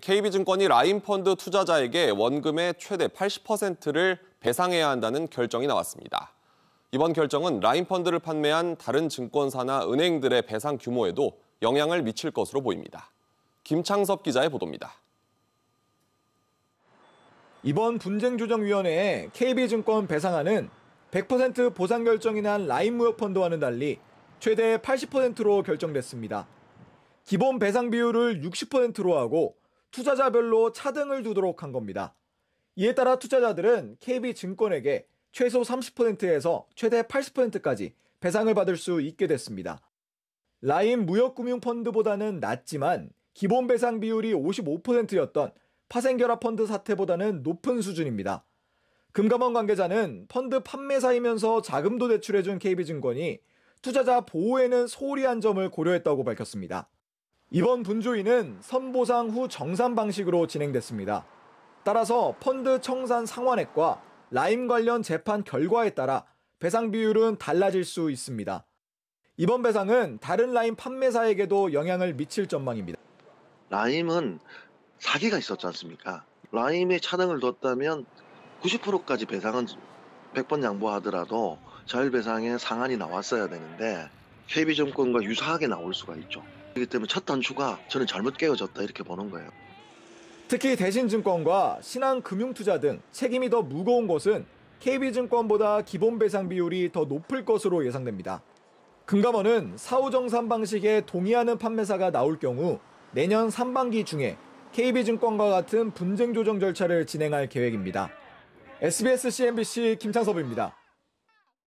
KB증권이 라인펀드 투자자에게 원금의 최대 80%를 배상해야 한다는 결정이 나왔습니다. 이번 결정은 라인펀드를 판매한 다른 증권사나 은행들의 배상 규모에도 영향을 미칠 것으로 보입니다. 김창섭 기자의 보도입니다. 이번 분쟁조정위원회에 KB증권 배상안은 100% 보상 결정이 난 라인무역펀드와는 달리 최대 80%로 결정됐습니다. 기본 배상 비율을 60%로 하고 투자자별로 차등을 두도록 한 겁니다. 이에 따라 투자자들은 KB증권에게 최소 30%에서 최대 80%까지 배상을 받을 수 있게 됐습니다. 라임 무역금융펀드보다는 낮지만 기본 배상 비율이 55%였던 파생결합펀드 사태보다는 높은 수준입니다. 금감원 관계자는 펀드 판매사이면서 자금도 대출해준 KB증권이 투자자 보호에는 소홀히 한 점을 고려했다고 밝혔습니다. 이번 분조위는 선보상 후 정산 방식으로 진행됐습니다. 따라서 펀드 청산 상환액과 라임 관련 재판 결과에 따라 배상 비율은 달라질 수 있습니다. 이번 배상은 다른 라임 판매사에게도 영향을 미칠 전망입니다. 라임은 사기가 있었지 않습니까? 라임에 차등을 뒀다면 90%까지 배상은 100번 양보하더라도 자율배상에 상한이 나왔어야 되는데 KB증권과 유사하게 나올 수가 있죠. 그렇기 때문에 첫 단추가 저는 잘못 깨어졌다 이렇게 보는 거예요. 특히 대신증권과 신한금융투자 등 책임이 더 무거운 것은 KB증권보다 기본배상 비율이 더 높을 것으로 예상됩니다. 금감원은 사후정산 방식에 동의하는 판매사가 나올 경우 내년 3반기 중에 KB증권과 같은 분쟁조정 절차를 진행할 계획입니다. SBS CNBC 김창섭입니다.